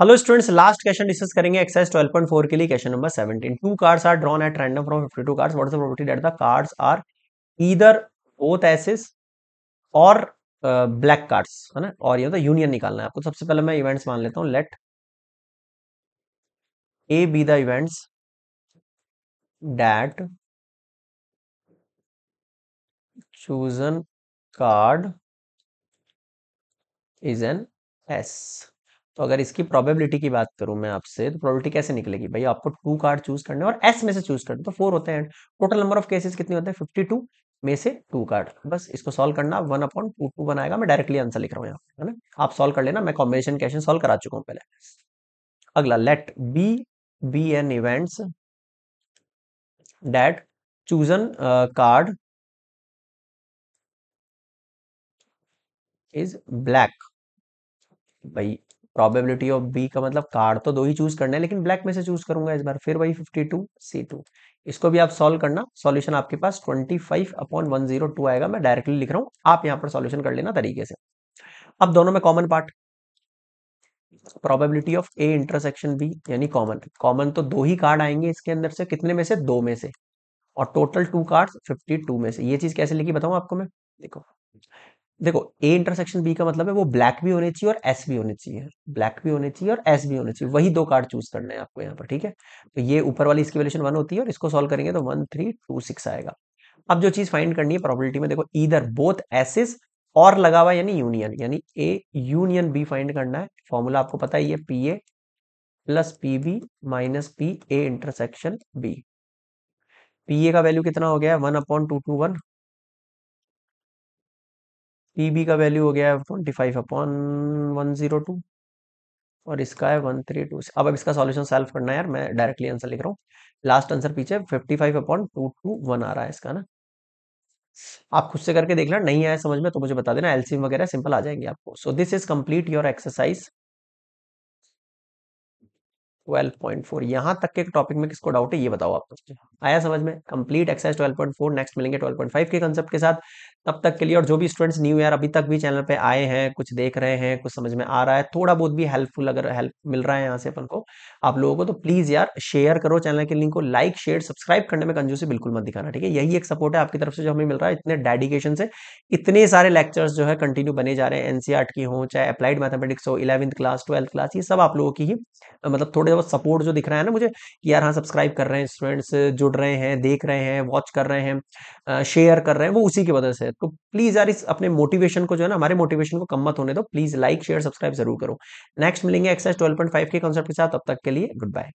hello students last question discuss करेंगे exercise 12.4 के लिए question number 17 two cards are drawn at random from 52 cards what is the probability that the cards are either both aces or black cards है ना और ये तो union निकालना है आपको तो सबसे पहले मैं इवेंट्स मान लेता हूं let A B the events that chosen card is an ace तो अगर इसकी प्रोबेबिलिटी की बात करूं मैं आपसे तो प्रोबेबिलिटी कैसे निकलेगी भाई आपको टू कार्ड चूज करने और एस में से चूज करना तो फोर होते हैं टोटल नंबर ऑफ केसेस कितने होते हैं फिफ्टी टू में से टू कार्ड बस इसको सॉल्व करना वन अपॉइंट टू टू बनाएगा मैं डायरेक्टली आंसर लिख रहा हूँ यहाँ है ना आप सॉल्व कर लेना मैं कॉम्बिनेशन क्वेश्चन सॉल्व करा चुका हूँ पहले अगला let B B an events that chosen card is black भाई प्रोबेबिलिटी ऑफ बी का मतलब कार्ड तो दो ही चूज करना है लेकिन ब्लैक में से चूज करूंगा इस बार फिर वही फिफ्टी टू सी टू इसको भी आप सॉल्व करना सॉल्यूशन आपके पास twenty five upon one zero two आएगा मैं डायरेक्टली लिख रहा हूं आप यहां पर सॉल्यूशन कर लेना तरीके से अब दोनों में common part probability of A intersection B यानी कॉमन कॉमन तो दो ही कार्ड आएंगे इसके अंदर से कितने में से दो में से और total two card fifty two में से ये चीज कैसे लिखी बताऊ आपको मैं देखो देखो ए इंटरसेक्शन बी का मतलब है वो ब्लैक भी होने चाहिए और एस भी होने चाहिए ब्लैक भी होने चाहिए और एस भी होने चाहिए वही दो कार्ड चूज करना है आपको यहाँ पर ठीक है तो ये ऊपर वाली इसकी वैल्यूशन वन होती है और इसको सॉल्व करेंगे तो वन थ्री टू सिक्स आएगा अब जो चीज फाइंड करनी है प्रॉबिलिटी में देखो इधर बोथ एसिस और लगा हुआ यानी यूनियन यानी ए यूनियन बी फाइंड करना है फॉर्मूला आपको पता ही है P A plus P B minus P A intersection B P A का वैल्यू कितना हो गया one upon two two one P B का वैल्यू हो गया है twenty five upon one zero two और इसका है वन थ्री टू अब अब इसका सॉल्यूशन सेल्फ करना है यार मैं डायरेक्टली आंसर लिख रहा हूँ लास्ट आंसर पीछे fifty five upon two two one आ रहा है इसका ना आप खुद से करके देख लेना नहीं आया समझ में तो मुझे बता देना एलसीएम वगैरह सिंपल आ जाएंगे आपको so this is complete your exercise 12.4 यहां तक के टॉपिक में किसको डाउट है ये बताओ आप आया समझ में कंप्लीट एक्सरसाइज 12.4 नेक्स्ट मिलेंगे 12.5 के कंसेप्ट के साथ तब तक के लिए और जो भी स्टूडेंट्स न्यू ईयर अभी तक भी चैनल पे आए हैं कुछ देख रहे हैं कुछ समझ में आ रहा है थोड़ा बहुत भी हेल्पफुल अगर हेल्प मिल रहा है यहाँ से अपन को आप लोगों को तो प्लीज यार शेयर करो चैनल के लिंक को लाइक शेयर सब्सक्राइब करने में कंजूसी बिल्कुल मत दिखाना ठीक है यही एक सपोर्ट है आपकी तरफ से जो हमें मिल रहा है इतने डेडिकेशन से इतने सारे लेक्चर्स जो है कंटिन्यू बने जा रहे हैं एनसीआर e की हो चाहे अप्लाइड मैथमेटिक्स हो इलेवंथ क्लास ट्वेल्थ क्लास ये सब आप लोगों की ही मतलब थोड़े बहुत सपोर्ट जो दिख रहा है ना मुझे यार हाँ सब्सक्राइब कर रहे हैं स्टूडेंट्स जुड़ रहे हैं देख रहे हैं वॉच कर रहे हैं शेयर कर रहे हैं वो उसी की वजह से तो प्लीज यार इस अपने मोटिवेशन को जो है ना हमारे मोटिवेशन को कम मत होने दो प्लीज लाइक शेयर सब्सक्राइब जरूर करो नेक्स्ट मिलेंगे एक्सरसाइज ट्वेल्व पॉइंट फाइव के कॉन्सेप्ट के साथ तब तक के लिए गुड बाय